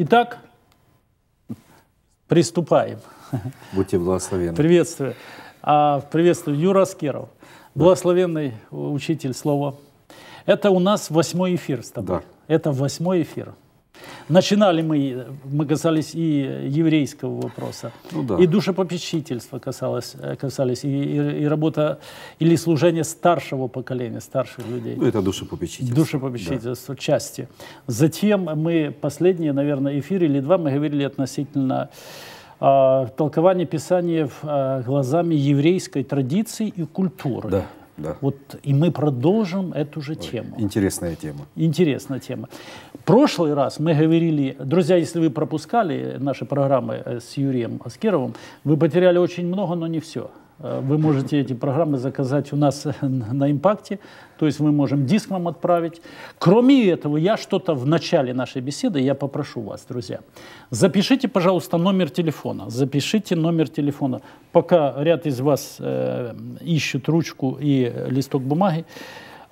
Итак, приступаем. Будьте благословенны. Приветствую. А, приветствую Юра Аскеров, да. благословенный учитель слова. Это у нас восьмой эфир с тобой. Да. Это восьмой эфир. Начинали мы, мы касались и еврейского вопроса, ну, да. и душепопечительства касалось, э, касались, и, и, и работа или служение старшего поколения, старших людей. Ну, это душепопечительство. Душепопечительство, да. части. Затем мы последние, наверное, эфир или два мы говорили относительно э, толкования Писания э, глазами еврейской традиции и культуры. Да. Да. Вот, и мы продолжим эту же Ой, тему. Интересная тема. Интересная тема. Прошлый раз мы говорили, друзья, если вы пропускали наши программы э, с Юрием Аскеровым, вы потеряли очень много, но не все. Э, вы можете эти программы заказать у нас э, на «Импакте» то есть мы можем диск вам отправить. Кроме этого, я что-то в начале нашей беседы, я попрошу вас, друзья, запишите, пожалуйста, номер телефона, запишите номер телефона. Пока ряд из вас э, ищет ручку и листок бумаги,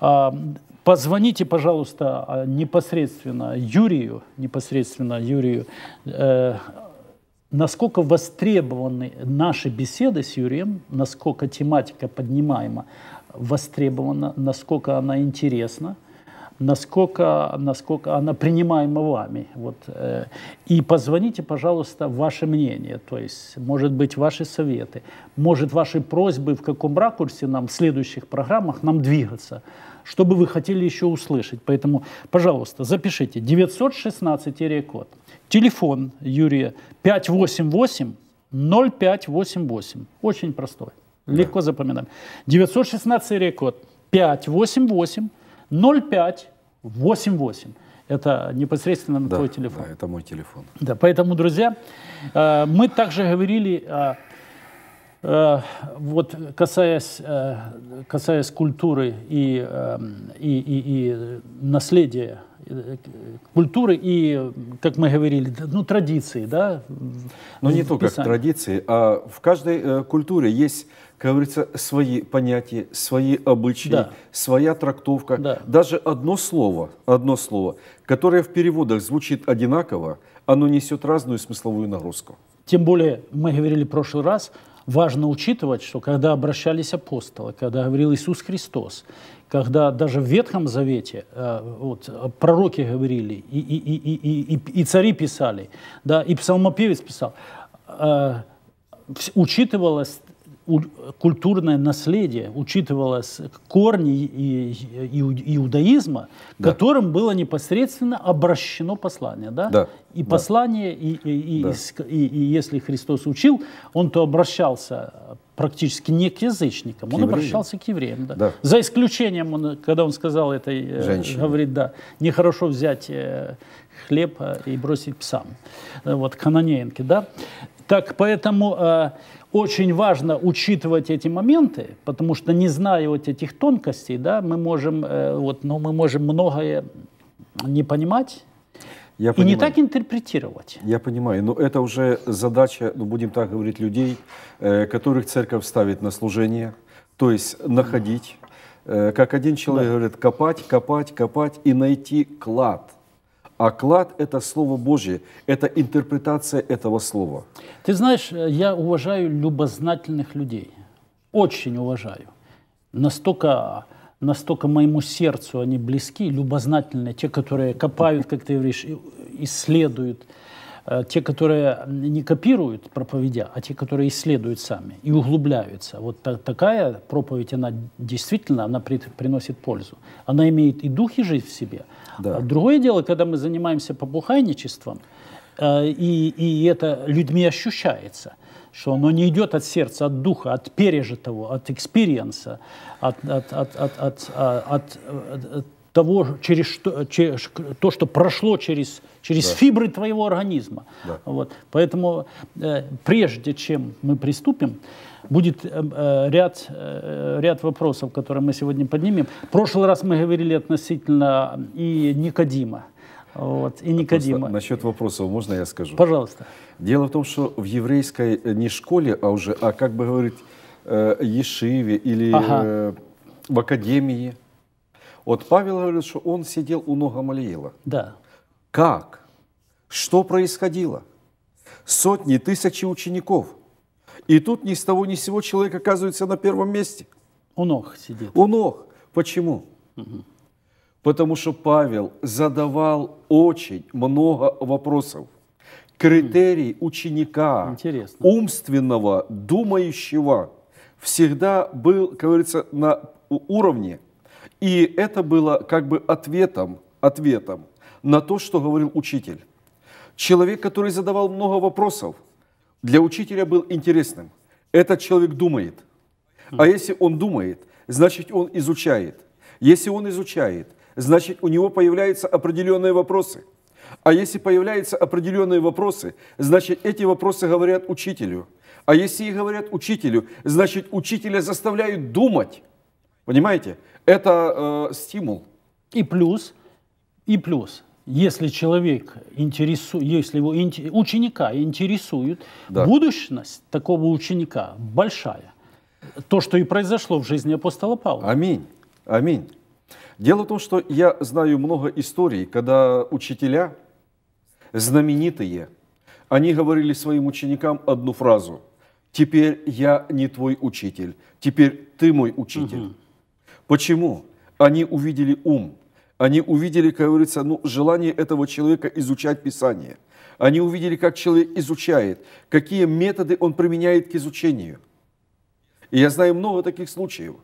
э, Позвоните, пожалуйста, а, непосредственно Юрию, непосредственно Юрию э, насколько востребованы наши беседы с Юрием, насколько тематика поднимаема, востребована, насколько она интересна, насколько, насколько она принимаема вами. Вот. Э, и позвоните, пожалуйста, ваше мнение, то есть, может быть, ваши советы, может, ваши просьбы, в каком ракурсе нам в следующих программах нам двигаться, что бы вы хотели еще услышать. Поэтому, пожалуйста, запишите 916-код, телефон Юрия 588 0588, очень простой. Легко запоминаем. 916 серия код 588 05 88. Это непосредственно на да, твой телефон. Да, это мой телефон. Да, поэтому, друзья, э, мы также говорили э, вот касаясь, э, касаясь культуры и, и, и, и наследия культуры и, как мы говорили, ну, традиции, да? Ну, не только традиции, а в каждой культуре есть как говорится, свои понятия, свои обычаи, да. своя трактовка. Да. Даже одно слово, одно слово, которое в переводах звучит одинаково, оно несет разную смысловую нагрузку. Тем более, мы говорили в прошлый раз, важно учитывать, что когда обращались апостолы, когда говорил Иисус Христос, когда даже в Ветхом Завете э, вот, пророки говорили, и, и, и, и, и, и цари писали, да, и псалмопевец писал, э, учитывалось культурное наследие учитывалось корни иудаизма, да. которым было непосредственно обращено послание. Да? Да. И да. послание, и, и, да. и, и, если Христос учил, он то обращался практически не к язычникам, к он евреям. обращался к евреям. Да. Да. За исключением, он, когда он сказал этой, э, Женщине. говорит, да, нехорошо взять э, хлеб э, и бросить псам. Вот, канонеенки, да. Так, поэтому э, очень важно учитывать эти моменты, потому что не зная вот этих тонкостей, да, мы можем, э, вот, но ну, мы можем многое не понимать. Я и понимаю. не так интерпретировать. Я понимаю, но это уже задача, ну будем так говорить, людей, э, которых церковь ставит на служение, то есть находить, э, как один человек да. говорит, копать, копать, копать и найти клад Оклад – это Слово Божье, это интерпретация этого Слова. Ты знаешь, э, я уважаю любознательных людей, очень уважаю. Настолько, настолько моему сердцу они близки, любознательные, те, которые копают, как ты говоришь, э, исследуют, э, те, которые не копируют проповедя, а те, которые исследуют сами и углубляются. Вот та, такая проповедь, она действительно она при, приносит пользу. Она имеет и дух, и жизнь в себе – да. А другое дело, когда мы занимаемся попухайничеством, э, и, и это людьми ощущается, что оно не идет от сердца, от духа, от пережитого, от экспириенса, от, от, от, от, от, а, от, от э, того, через что, через, то, что прошло через, через да. фибры твоего организма. Да. Вот. Поэтому э, прежде чем мы приступим, будет э, э, ряд, э, ряд вопросов, которые мы сегодня поднимем. В прошлый раз мы говорили относительно и Никодима. Вот, и а Никодима. Просто насчет вопросов можно я скажу? Пожалуйста. Дело в том, что в еврейской не школе, а уже, а как бы говорить, э, Ешиве или ага. э, в академии. Вот Павел говорит, что он сидел у ног Гамалиила. Да. Как? Что происходило? Сотни, тысячи учеников. И тут ни с того ни с сего человек оказывается на первом месте. У ног сидит. У ног. Почему? Угу. Потому что Павел задавал очень много вопросов. Критерий ученика, Интересно. умственного, думающего, всегда был, как говорится, на уровне. И это было как бы ответом, ответом на то, что говорил учитель. Человек, который задавал много вопросов, для учителя был интересным. Этот человек думает. А если он думает, значит он изучает. Если он изучает, значит у него появляются определенные вопросы. А если появляются определенные вопросы, значит эти вопросы говорят учителю. А если и говорят учителю, значит учителя заставляют думать. Понимаете? Это э, стимул. И плюс, и плюс если человек интересует, если его ученика интересует да. будущность такого ученика большая. То, что и произошло в жизни апостола Павла. Аминь. Аминь. Дело в том, что я знаю много историй, когда учителя знаменитые, они говорили своим ученикам одну фразу. Теперь я не твой учитель, теперь ты мой учитель. Угу. Почему? Они увидели ум, они увидели, как говорится, ну, желание этого человека изучать Писание. Они увидели, как человек изучает, какие методы он применяет к изучению. И я знаю много таких случаев,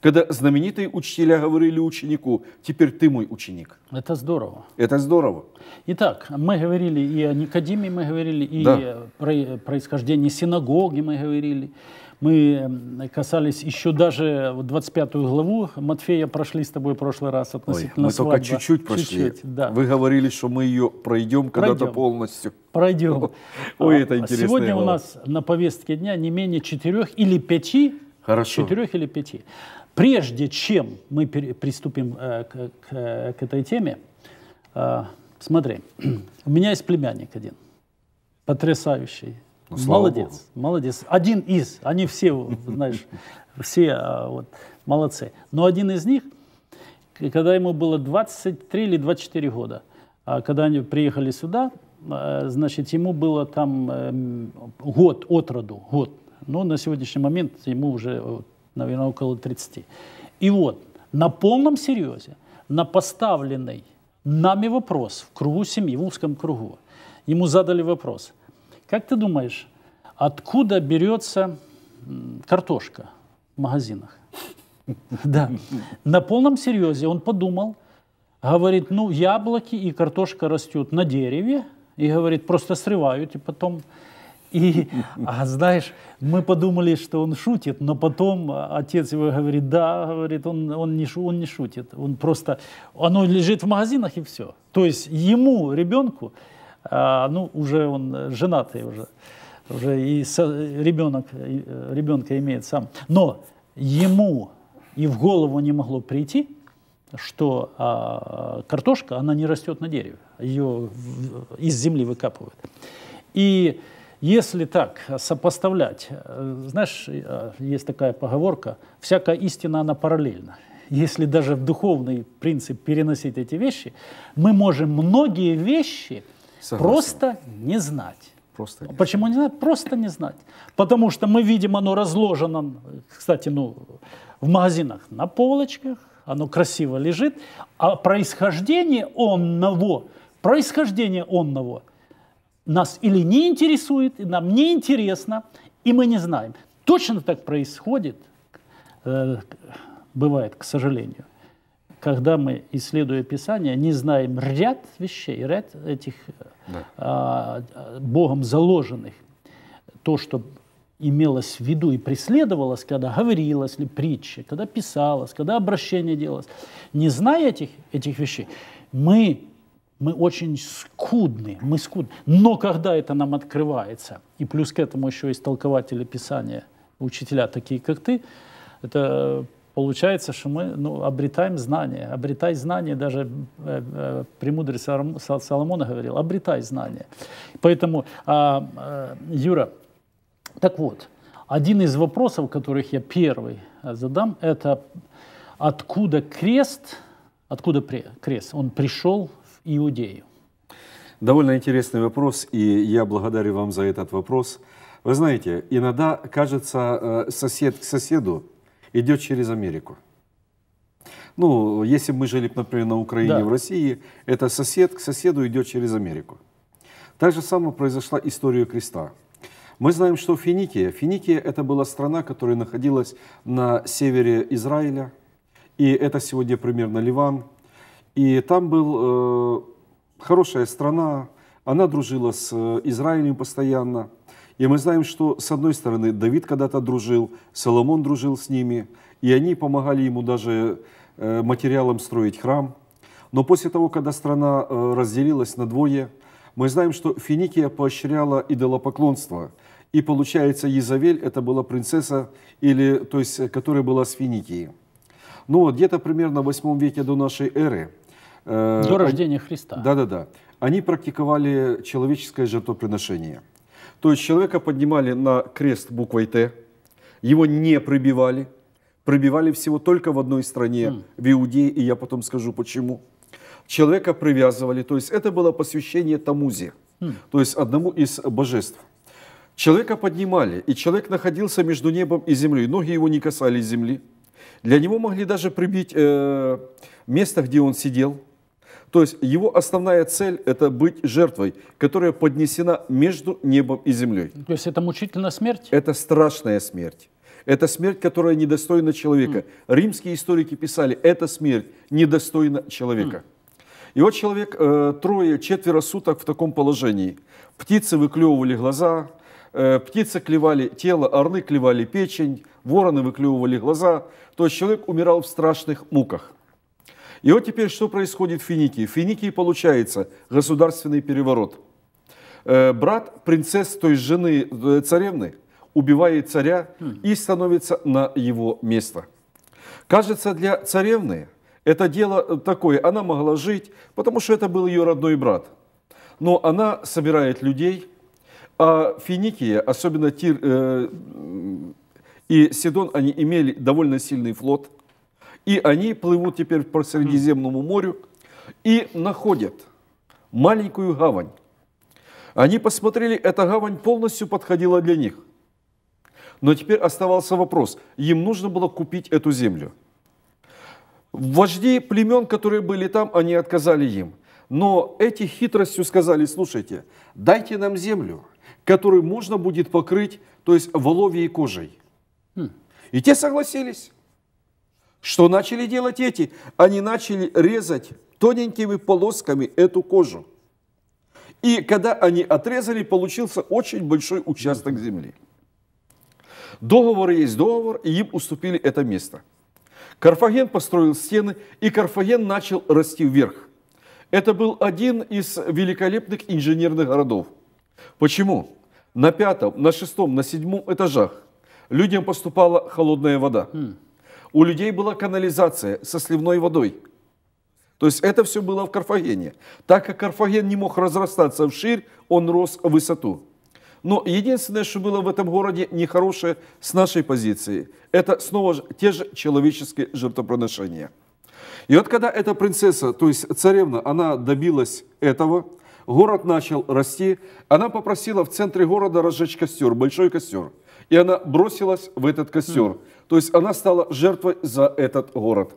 когда знаменитые учителя говорили ученику, теперь ты мой ученик. Это здорово. Это здорово. Итак, мы говорили и о Никодиме, мы говорили и да. о происхождении синагоги, мы говорили. Мы касались еще даже 25 главу Матфея прошли с тобой в прошлый раз относительно Ой, мы свадьбы. только чуть-чуть прошли. Чуть-чуть, да. Вы говорили, что мы ее пройдем, когда-то полностью. Пройдем. Ой, это а интересно. Сегодня у нас на повестке дня не менее четырех или пяти. Хорошо. Четырех или пяти. Прежде чем мы приступим э, к, этой теме, э, смотри, у меня есть племянник один, потрясающий, ну, молодец, Богу. молодец. Один из, они все, знаешь, все а, вот, молодцы. Но один из них, когда ему было 23 или 24 года, а когда они приехали сюда, а, значит, ему было там эм, год от роду, год. Но на сегодняшний момент ему уже, э, наверное, около 30. И вот, на полном серьезе, на поставленный нами вопрос в кругу семьи, в узком кругу, ему задали вопрос – как ты думаешь, откуда берется картошка в магазинах? Да. На полном серьезе он подумал, говорит, ну, яблоки и картошка растут на дереве, и говорит, просто срывают, и потом... И, а знаешь, мы подумали, что он шутит, но потом а, отец его говорит, да, говорит, он, он, не, он не шутит, он просто, оно лежит в магазинах и все. То есть ему, ребенку, а, ну, уже он э, женатый уже, уже и со, ребенок, э, ребенка имеет сам. Но ему и в голову не могло прийти, что а, картошка, она не растет на дереве, ее в, из земли выкапывают. И если так сопоставлять, э, знаешь, есть такая поговорка, всякая истина, она параллельна. Если даже в духовный принцип переносить эти вещи, мы можем многие вещи – Согласен. Просто не знать. Просто не Почему не знать? Просто не знать. Потому что мы видим, оно разложено, кстати, ну, в магазинах на полочках, оно красиво лежит, а происхождение онного, происхождение онного нас или не интересует, и нам не интересно, и мы не знаем. Точно так происходит, э, бывает, к сожалению когда мы, исследуя Писание, не знаем ряд вещей, ряд этих да. а, Богом заложенных, то, что имелось в виду и преследовалось, когда говорилось ли притча, когда писалось, когда обращение делалось, не зная этих, этих вещей, мы, мы очень скудны, мы скудны. Но когда это нам открывается, и плюс к этому еще есть толкователи Писания, учителя такие, как ты, это получается, что мы ну, обретаем знания. Обретай знания, даже э, э, премудрый Соломон говорил, обретай знания. Поэтому, э, э, Юра, так вот, один из вопросов, которых я первый э, задам, это откуда крест, откуда при крест, он пришел в Иудею? Довольно интересный вопрос, и я благодарю вам за этот вопрос. Вы знаете, иногда кажется э, сосед к соседу, идет через Америку. Ну, если мы жили, например, на Украине, да. в России, это сосед к соседу идет через Америку. Так же самое произошла история креста. Мы знаем, что Финикия. Финикия – это была страна, которая находилась на севере Израиля, и это сегодня примерно Ливан. И там была э, хорошая страна, она дружила с э, Израилем постоянно – и мы знаем, что, с одной стороны, Давид когда-то дружил, Соломон дружил с ними, и они помогали ему даже э, материалом строить храм. Но после того, когда страна э, разделилась на двое, мы знаем, что Финикия поощряла идолопоклонство. И получается, Езавель – это была принцесса, или, то есть, которая была с Финикии. Ну, вот где-то примерно в 8 веке до нашей эры. Э, до рождения Христа. Да-да-да. Они практиковали человеческое жертвоприношение – то есть человека поднимали на крест буквой «Т», его не пробивали, пробивали всего только в одной стране, mm. в Иудее, и я потом скажу почему. Человека привязывали, то есть это было посвящение Тамузе, mm. то есть одному из божеств. Человека поднимали, и человек находился между небом и землей, ноги его не касались земли. Для него могли даже прибить э, место, где он сидел – то есть его основная цель – это быть жертвой, которая поднесена между небом и землей. То есть это мучительная смерть? Это страшная смерть. Это смерть, которая недостойна человека. Mm. Римские историки писали, эта смерть недостойна человека. Mm. И вот человек э, трое, четверо суток в таком положении. Птицы выклевывали глаза, э, птицы клевали тело, орны клевали печень, вороны выклевывали глаза. То есть человек умирал в страшных муках. И вот теперь что происходит в Финикии? В Финикии получается государственный переворот. Э, брат принцесс, то есть жены э, царевны, убивает царя хм. и становится на его место. Кажется, для царевны это дело э, такое, она могла жить, потому что это был ее родной брат. Но она собирает людей, а Финикия, особенно Тир э, и Сидон, они имели довольно сильный флот – и они плывут теперь по Средиземному морю и находят маленькую гавань. Они посмотрели, эта гавань полностью подходила для них. Но теперь оставался вопрос, им нужно было купить эту землю. Вожди племен, которые были там, они отказали им. Но эти хитростью сказали, слушайте, дайте нам землю, которую можно будет покрыть, то есть воловьей кожей. Хм. И те согласились. Что начали делать эти? Они начали резать тоненькими полосками эту кожу. И когда они отрезали, получился очень большой участок земли. Договор есть договор, и им уступили это место. Карфаген построил стены, и Карфаген начал расти вверх. Это был один из великолепных инженерных городов. Почему? На пятом, на шестом, на седьмом этажах людям поступала холодная вода. Хм. У людей была канализация со сливной водой. То есть это все было в Карфагене. Так как Карфаген не мог разрастаться вширь, он рос в высоту. Но единственное, что было в этом городе нехорошее с нашей позиции, это снова же те же человеческие жертвоприношения. И вот когда эта принцесса, то есть царевна, она добилась этого, город начал расти, она попросила в центре города разжечь костер, большой костер – и она бросилась в этот костер. Хм. То есть она стала жертвой за этот город.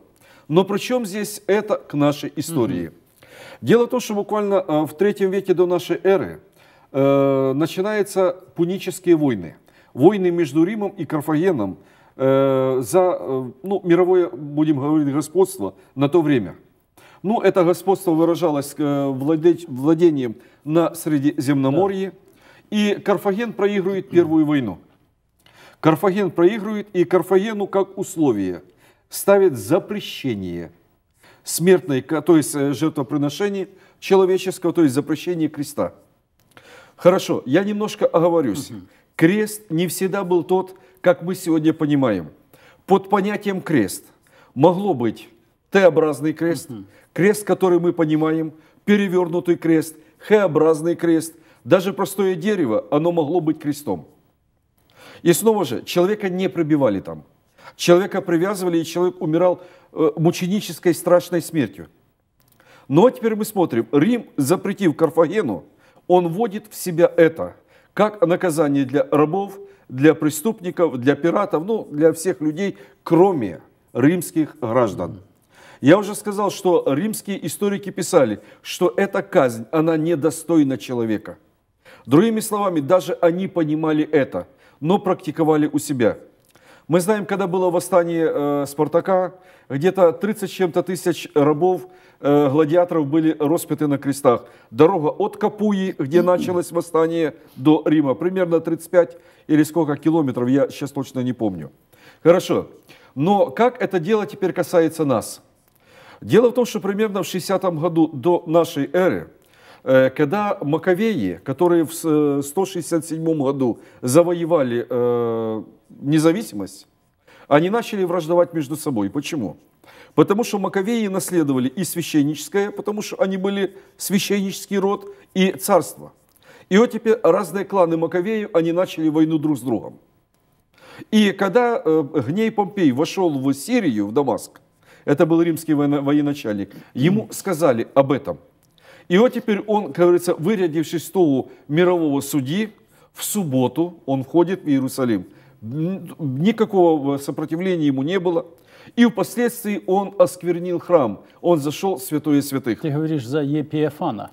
Но при чем здесь это к нашей истории? Дело в том, что буквально э, в третьем веке до нашей эры э, начинаются пунические войны. Войны между Римом и Карфагеном э, за ну, мировое, будем говорить, господство на то время. Ну, это господство выражалось владением на Средиземноморье, да. и Карфаген проигрывает Первую войну. Карфаген проигрывает, и Карфагену как условие ставит запрещение смертной, то есть э, жертвоприношения человеческого, то есть запрещение креста. Хорошо, я немножко оговорюсь. Угу. Крест не всегда был тот, как мы сегодня понимаем. Под понятием крест могло быть Т-образный крест, угу. крест, который мы понимаем, перевернутый крест, Х-образный крест. Даже простое дерево, оно могло быть крестом. И снова же, человека не пробивали там. Человека привязывали, и человек умирал э, мученической страшной смертью. Но ну, а теперь мы смотрим, Рим, запретив Карфагену, он вводит в себя это, как наказание для рабов, для преступников, для пиратов, ну, для всех людей, кроме римских граждан. Я уже сказал, что римские историки писали, что эта казнь, она недостойна человека. Другими словами, даже они понимали это – но практиковали у себя. Мы знаем, когда было восстание э, Спартака, где-то 30 чем-то тысяч рабов, э, гладиаторов были распяты на крестах. Дорога от Капуи, где началось восстание, до Рима, примерно 35 или сколько километров, я сейчас точно не помню. Хорошо, но как это дело теперь касается нас? Дело в том, что примерно в 60 году до нашей эры – Э, когда Маковеи, которые в 167 э, году завоевали э, независимость, они начали враждовать между собой. Почему? Потому что Маковеи наследовали и священническое, потому что они были священнический род, и царство. И вот теперь разные кланы Маковеев, они начали войну друг с другом. И когда Гней Помпей вошел в Сирию, в Дамаск, это был римский военачальник, ему сказали об этом – и вот теперь он, как говорится, вырядившись столу мирового судьи, в субботу он входит в Иерусалим. Никакого сопротивления ему не было. И впоследствии он осквернил храм. Он зашел в святое святых. Ты говоришь за Епиефана.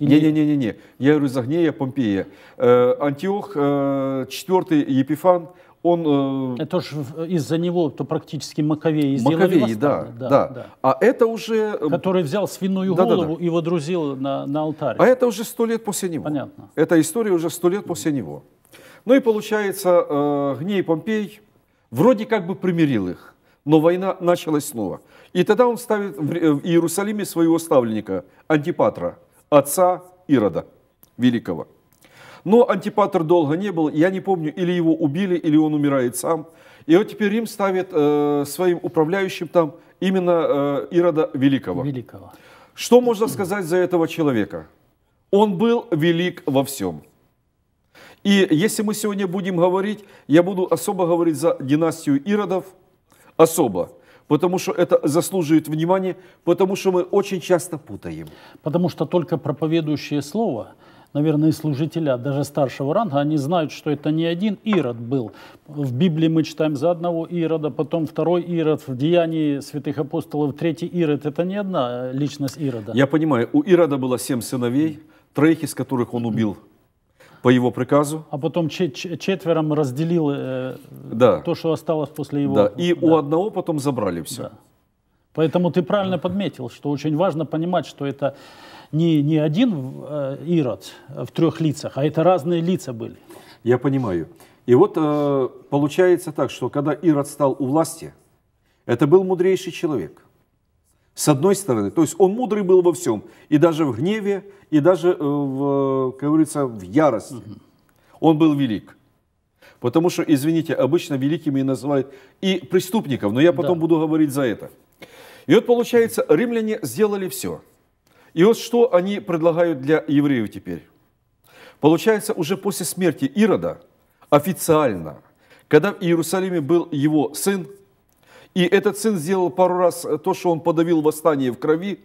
Не-не-не, не, я говорю за Гнея Помпея. Э, Антиох, э, четвертый Епифан – он... Э, это же из-за него то практически Маковей сделали Маковей, да, да, да, да. А это уже... Э, Который взял свиную да, голову да, да. и водрузил на, на алтарь. А это уже сто лет после него. Понятно. Эта история уже сто лет после него. Ну и получается, э, Гней Помпей вроде как бы примирил их, но война началась снова. И тогда он ставит в Иерусалиме своего ставленника, Антипатра, отца Ирода Великого. Но Антипатр долго не был, я не помню, или его убили, или он умирает сам. И вот теперь Рим ставит э, своим управляющим там именно э, Ирода Великого. Великого. Что можно сказать за этого человека? Он был велик во всем. И если мы сегодня будем говорить, я буду особо говорить за династию Иродов, особо, потому что это заслуживает внимания, потому что мы очень часто путаем. Потому что только проповедующее слово – наверное, и служителя, даже старшего ранга, они знают, что это не один Ирод был. В Библии мы читаем за одного Ирода, потом второй Ирод, в Деянии святых апостолов третий Ирод. Это не одна э, личность Ирода. Я понимаю, у Ирода было семь сыновей, троих из которых он убил по его приказу. А потом четвером разделил э, да. то, что осталось после его. Да. И да. у одного потом забрали все. Да. Поэтому ты правильно подметил, что очень важно понимать, что это не, не один э, Ирод в трех лицах, а это разные лица были. Я понимаю. И вот э, получается так, что когда Ирод стал у власти, это был мудрейший человек. С одной стороны, то есть он мудрый был во всем, и даже в гневе, и даже, э, в, как говорится, в ярости. Угу. Он был велик. Потому что, извините, обычно великими называют и преступников, но я потом да. буду говорить за это. И вот получается, римляне сделали все – и вот что они предлагают для евреев теперь. Получается, уже после смерти Ирода, официально, когда в Иерусалиме был его сын, и этот сын сделал пару раз то, что он подавил восстание в крови,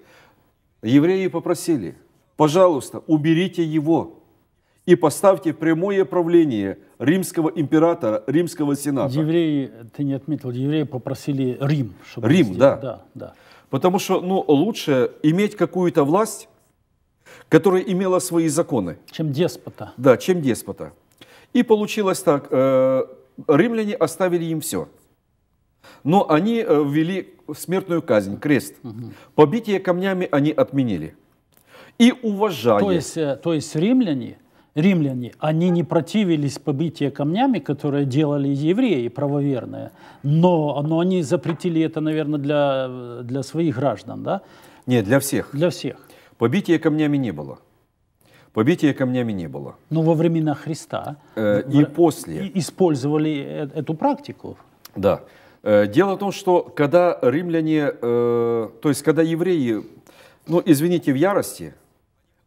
евреи попросили, пожалуйста, уберите его и поставьте прямое правление римского императора, римского сената. Евреи, ты не отметил, евреи попросили Рим. Чтобы Рим, да. да, да. Потому что ну, лучше иметь какую-то власть, которая имела свои законы. Чем деспота. Да, чем деспота. И получилось так, э, римляне оставили им все. Но они э, ввели смертную казнь, крест. Угу. Побитие камнями они отменили. И уважали. То есть, э, то есть римляне римляне, они не противились побитию камнями, которые делали евреи правоверные, но, но они запретили это, наверное, для, для своих граждан, да? Нет, для всех. Для всех. Побития камнями не было. Побития камнями не было. Но во времена Христа э, э и после использовали э, эту практику. Да. Э, дело в том, что когда римляне, э, то есть когда евреи, ну извините, в ярости,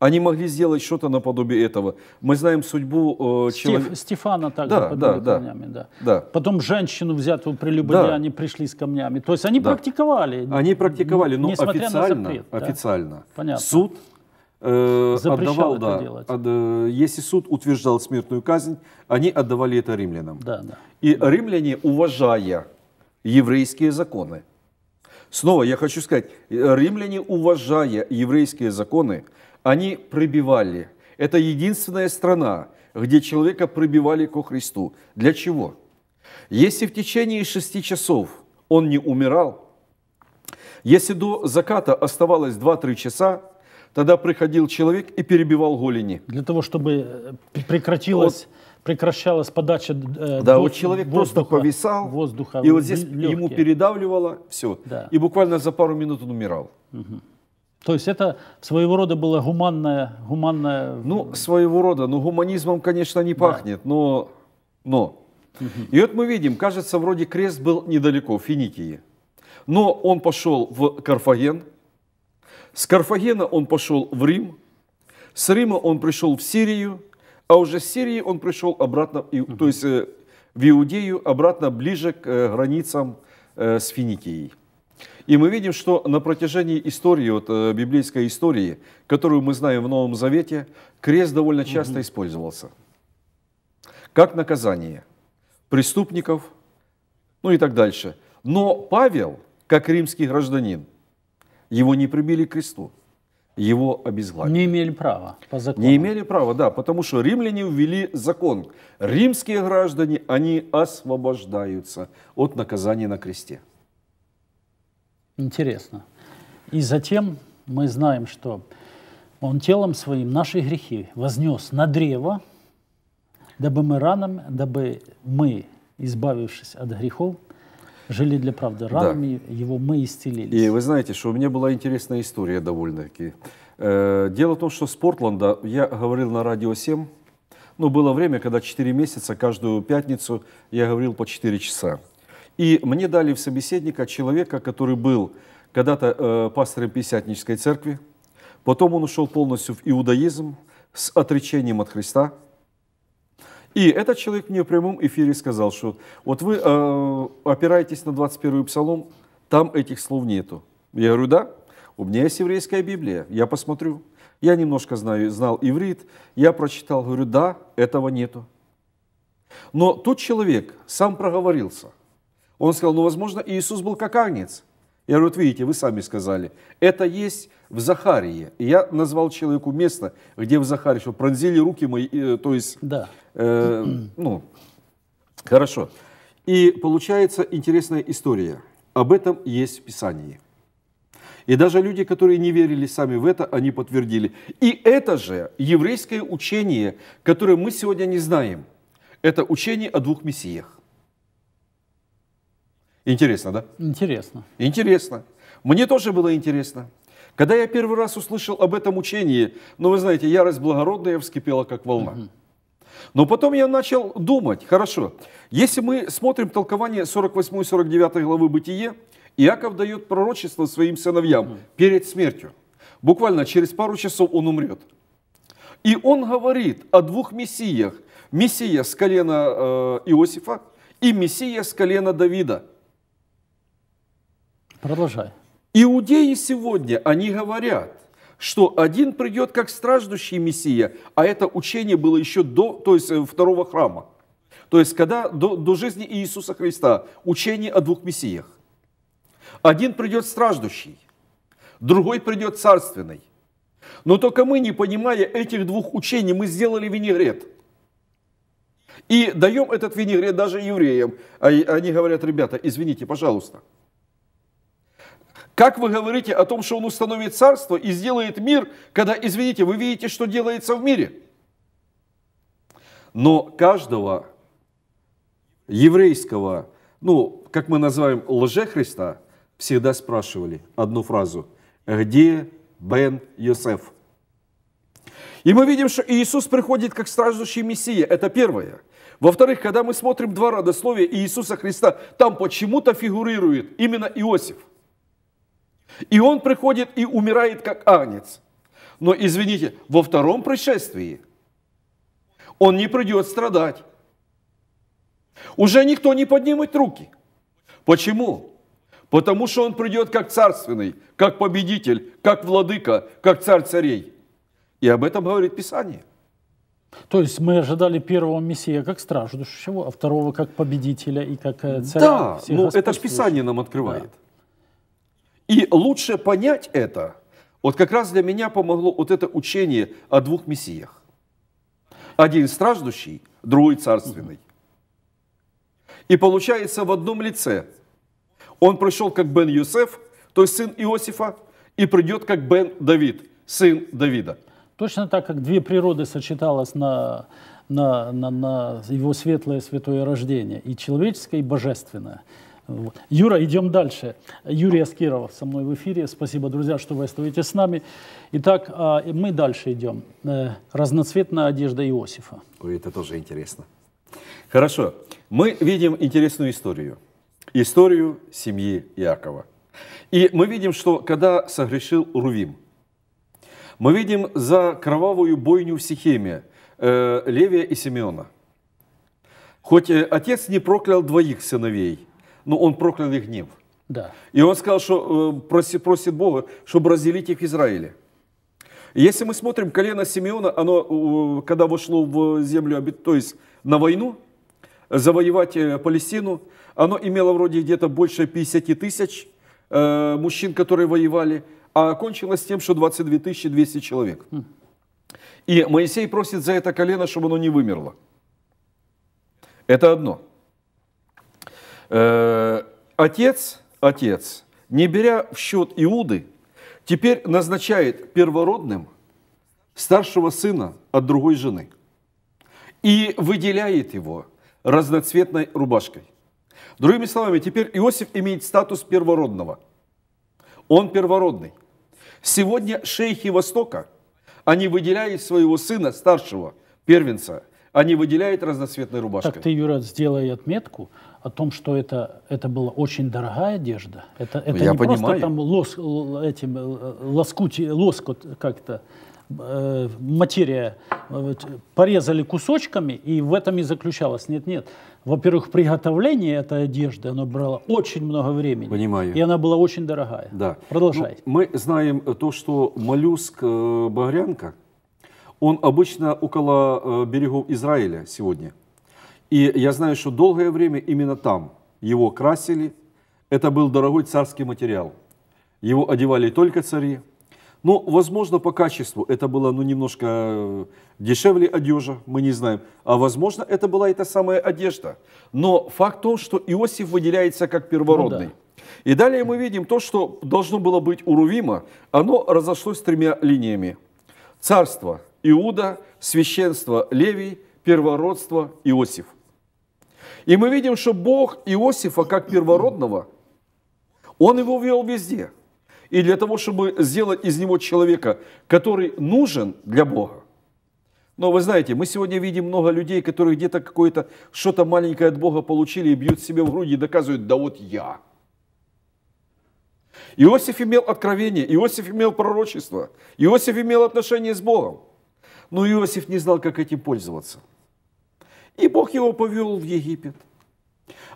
они могли сделать что-то наподобие этого. Мы знаем судьбу э, Стеф, человека. Стефана также да, подбили да, да, камнями, да. да. Потом женщину, взятую при любви, да. они пришли с камнями. То есть они да. практиковали. Они практиковали, но официально, на запрет, да. официально Понятно. суд э, Запрещал отдавал, это да, делать. От, э, если суд утверждал смертную казнь, они отдавали это римлянам. Да, да. И да. римляне, уважая еврейские законы, снова я хочу сказать, э, римляне, уважая еврейские законы, они пробивали. Это единственная страна, где человека пробивали ко Христу. Для чего? Если в течение шести часов он не умирал, если до заката оставалось два-три часа, тогда приходил человек и перебивал голени. Для того, чтобы э, прекратилась, вот, прекращалась подача э, Да, вот человек воздуха, просто повисал, воздуха, и вот здесь легкие. ему передавливало, все. Да. И буквально за пару минут он умирал. Угу. То есть это своего рода было гуманное... гуманное... Ну, своего рода. Ну, гуманизмом, конечно, не пахнет, да. но... но. И вот мы видим, кажется, вроде крест был недалеко, в Финикии. Но он пошел в Карфаген, с Карфагена он пошел в Рим, с Рима он пришел в Сирию, а уже с Сирии он пришел обратно, то есть э, в Иудею, обратно ближе к э, границам э, с Финикией. И мы видим, что на протяжении истории, вот, э, библейской истории, которую мы знаем в Новом Завете, крест довольно часто угу. использовался. Как наказание преступников, ну и так дальше. Но Павел, как римский гражданин, его не прибили к кресту, его обезглавили. Не имели права по закону. Не имели права, да, потому что римляне ввели закон. Римские граждане, они освобождаются от наказания на кресте. Интересно. И затем мы знаем, что он телом своим наши грехи вознес на древо, дабы мы ранами, дабы мы, избавившись от грехов, жили для правды. Ранами да. его мы исцелились. И вы знаете, что у меня была интересная история довольно-таки. Э, дело в том, что с Портланда я говорил на радио 7, но ну, было время, когда 4 месяца, каждую пятницу я говорил по 4 часа. И мне дали в собеседника человека, который был когда-то э, пастором Пятидесятнической церкви, потом он ушел полностью в иудаизм с отречением от Христа. И этот человек мне в прямом эфире сказал, что вот вы э, опираетесь на 21-й псалом, там этих слов нету. Я говорю, да, у меня есть еврейская Библия, я посмотрю. Я немножко знаю, знал иврит, я прочитал, говорю, да, этого нету. Но тот человек сам проговорился – он сказал, ну, возможно, Иисус был каканец". Я говорю, вот видите, вы сами сказали. Это есть в Захарии. я назвал человеку место, где в Захарии, что пронзили руки мои, э, то есть, да. э, ну, хорошо. И получается интересная история. Об этом есть в Писании. И даже люди, которые не верили сами в это, они подтвердили. И это же еврейское учение, которое мы сегодня не знаем. Это учение о двух мессиях. Интересно, да? Интересно. Интересно. Мне тоже было интересно. Когда я первый раз услышал об этом учении, ну вы знаете, ярость благородная вскипела как волна. Угу. Но потом я начал думать, хорошо, если мы смотрим толкование 48-49 главы Бытие, Иаков дает пророчество своим сыновьям угу. перед смертью. Буквально через пару часов он умрет. И он говорит о двух мессиях. Мессия с колена э, Иосифа и Мессия с колена Давида – Продолжай. Иудеи сегодня, они говорят, что один придет как страждущий Мессия, а это учение было еще до, то есть э, второго храма. То есть когда до, до жизни Иисуса Христа учение о двух Мессиях. Один придет страждущий, другой придет царственный. Но только мы, не понимая этих двух учений, мы сделали винегрет. И даем этот винегрет даже евреям. А они говорят, ребята, извините, пожалуйста, как вы говорите о том, что он установит царство и сделает мир, когда, извините, вы видите, что делается в мире? Но каждого еврейского, ну, как мы называем, лжехриста, всегда спрашивали одну фразу. Где Бен Йосеф? И мы видим, что Иисус приходит как страждущий Мессия. Это первое. Во-вторых, когда мы смотрим два родословия Иисуса Христа, там почему-то фигурирует именно Иосиф – и он приходит и умирает как агнец. Но, извините, во втором пришествии он не придет страдать. Уже никто не поднимет руки. Почему? Потому что он придет как царственный, как победитель, как владыка, как царь царей. И об этом говорит Писание. То есть мы ожидали первого Мессия как страждущего, а второго как победителя и как э, царя. Да, ну это же Писание нам открывает. Да. И лучше понять это, вот как раз для меня помогло вот это учение о двух мессиях. Один страждущий, другой царственный. И получается в одном лице. Он пришел как Бен Юсеф, то есть сын Иосифа, и придет как Бен Давид, сын Давида. Точно так, как две природы сочеталось на, на, на, на его светлое святое рождение, и человеческое, и божественное – вот. Юра, идем дальше. Юрий Аскиров со мной в эфире. Спасибо, друзья, что вы остаетесь с нами. Итак, а, мы дальше идем. Э, разноцветная одежда Иосифа. Ой, это тоже интересно. Хорошо. Мы видим интересную историю. Историю семьи Иакова. И мы видим, что когда согрешил Рувим, мы видим за кровавую бойню в Сихеме э, Левия и Симеона. Хоть э, отец не проклял двоих сыновей – но ну, он проклял их гнев. Да. И он сказал, что просит, э, просит Бога, чтобы разделить их в Израиле. Если мы смотрим, колено Симеона, оно, когда вошло в землю, то есть на войну, завоевать э, Палестину, оно имело вроде где-то больше 50 тысяч э, мужчин, которые воевали, а кончилось тем, что 22 200 человек. Хм. И Моисей просит за это колено, чтобы оно не вымерло. Это одно – Э, отец, отец, не беря в счет Иуды, теперь назначает первородным старшего сына от другой жены и выделяет его разноцветной рубашкой. Другими словами, теперь Иосиф имеет статус первородного. Он первородный. Сегодня шейхи Востока, они выделяют своего сына, старшего, первенца, они выделяют разноцветной рубашкой. Так ты, Юра, сделай отметку, о том, что это, это была очень дорогая одежда. Это, это Я не понимаю. просто там лос, этим, э, лоскути, лоскут как-то э, материя э, порезали кусочками, и в этом и заключалось. Нет, нет. Во-первых, приготовление этой одежды, оно брало очень много времени. Понимаю. И она была очень дорогая. Да. продолжай Ну, мы знаем то, что моллюск э, багрянка, он обычно около э, берегов Израиля сегодня – и я знаю, что долгое время именно там его красили. Это был дорогой царский материал. Его одевали только цари. Но, ну, возможно, по качеству это было ну, немножко э, дешевле одежа, мы не знаем. А возможно, это была и та самая одежда. Но факт в том, что Иосиф выделяется как первородный. Ну, да. И далее мы видим то, что должно было быть у оно разошлось тремя линиями. Царство Иуда, священство Левий, первородство Иосиф. И мы видим, что Бог Иосифа как первородного, он его вел везде. И для того, чтобы сделать из него человека, который нужен для Бога. Но вы знаете, мы сегодня видим много людей, которые где-то какое-то что-то маленькое от Бога получили и бьют себе в груди и доказывают, да вот я. Иосиф имел откровение, Иосиф имел пророчество, Иосиф имел отношение с Богом. Но Иосиф не знал, как этим пользоваться – и Бог его повел в Египет.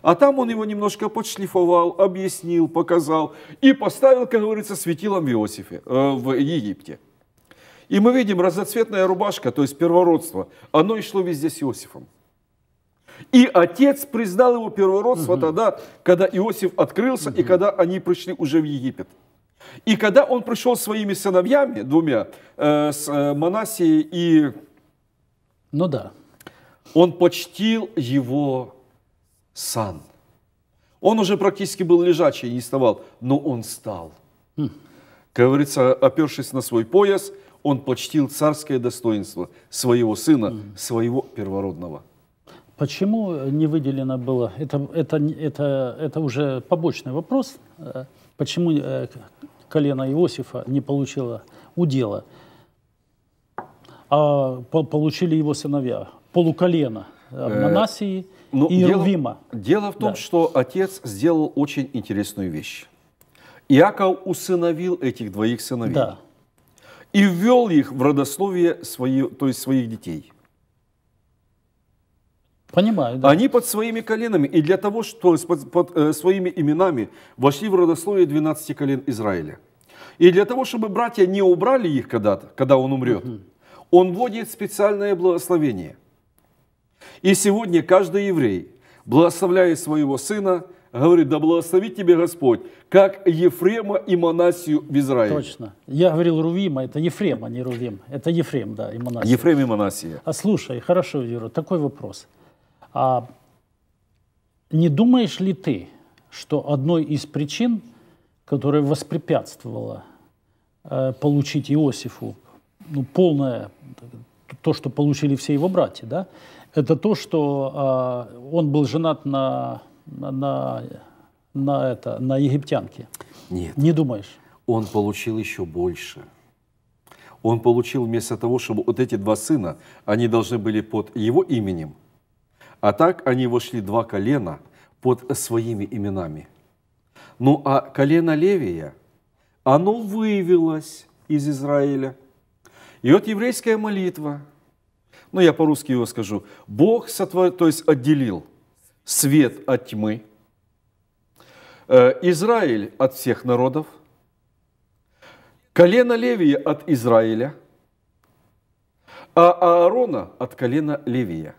А там он его немножко подшлифовал, объяснил, показал и поставил, как говорится, светилом в Иосифе, в Египте. И мы видим, разноцветная рубашка, то есть первородство, оно и шло везде с Иосифом. И отец признал его первородство угу. тогда, когда Иосиф открылся угу. и когда они пришли уже в Египет. И когда он пришел своими сыновьями, двумя, э, с э, Манасией и... Ну да. Он почтил его сан. Он уже практически был лежачий не вставал, но он встал. Как хм. говорится, опершись на свой пояс, он почтил царское достоинство своего сына, хм. своего первородного. Почему не выделено было? Это, это, это, это уже побочный вопрос. Э, почему э, колено Иосифа не получило удела, а получили его сыновья? полуколена э, э, Манасии Но ну, и дело, Дело в том, да. что отец сделал очень интересную вещь. Иаков усыновил этих двоих сыновей. Да. И ввел их в родословие свои, то есть своих детей. Понимаю, да. Они под своими коленами, и для того, что под, под э, своими именами вошли в родословие 12 колен Израиля. И для того, чтобы братья не убрали их когда-то, когда он умрет, угу. он вводит специальное благословение – и сегодня каждый еврей, благословляя своего сына, говорит, да благословит тебе Господь, как Ефрема и Манасию в Израиле. Точно. Я говорил Рувима, это Ефрем, а не Рувим. Это Ефрем, да, и Манасия. Ефрем и Манасия. А слушай, хорошо, Юра, такой вопрос. А не думаешь ли ты, что одной из причин, которая воспрепятствовала э, получить Иосифу ну, полное то, что получили все его братья, да, это то, что э, он был женат на, на, на, это, на египтянке. Нет. Не думаешь? Он получил еще больше. Он получил вместо того, чтобы вот эти два сына, они должны были под его именем, а так они вошли два колена под своими именами. Ну а колено Левия, оно вывелось из Израиля. И вот еврейская молитва – ну я по-русски его скажу, Бог сотворил, то есть отделил свет от тьмы, э, Израиль от всех народов, колено Левия от Израиля, а Аарона от колена Левия.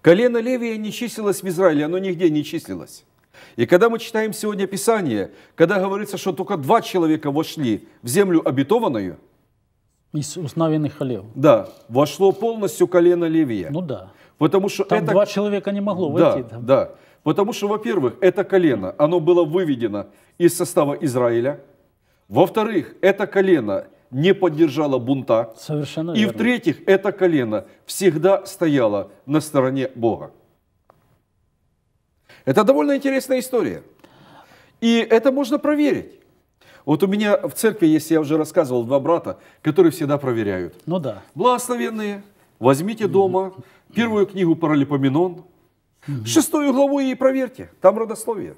Колено Левия не числилось в Израиле, оно нигде не числилось. И когда мы читаем сегодня Писание, когда говорится, что только два человека вошли в землю обетованную – из уставленных колен. Да, вошло полностью колено левее. Ну да. Потому что там это... два человека не могло войти. Да, там. да. Потому что, во-первых, это колено, оно было выведено из состава Израиля. Во-вторых, это колено не поддержало бунта. Совершенно И в-третьих, это колено всегда стояло на стороне Бога. Это довольно интересная история. И это можно проверить. Вот у меня в церкви есть, я уже рассказывал, два брата, которые всегда проверяют. Ну да. Благословенные, возьмите дома первую книгу Паралипоменон, шестую главу и проверьте, там родословие.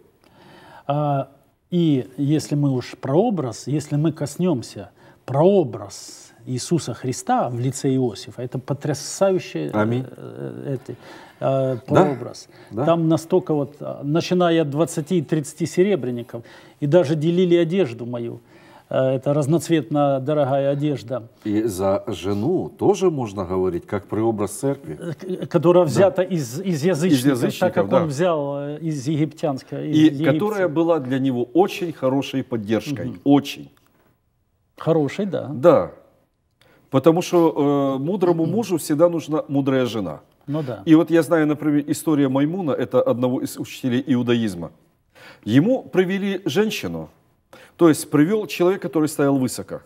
А, и если мы уж про образ, если мы коснемся прообраз Иисуса Христа в лице Иосифа, это потрясающее... Аминь. Э, э, это, э, прообраз. Да? Там настолько вот, э, начиная от 20-30 серебряников, и даже делили одежду мою. Э, это разноцветная дорогая одежда. И за жену тоже можно говорить, как прообраз церкви. Э, которая взята да. из, из, язычников, из язычников, так как да. он взял из египтянской. и Египта. которая была для него очень хорошей поддержкой. Угу. Очень. Хорошей, да. Да. Потому что э, мудрому мужу всегда нужна мудрая жена. Ну да. И вот я знаю, например, история Маймуна, это одного из учителей иудаизма. Ему привели женщину, то есть привел человек, который стоял высоко.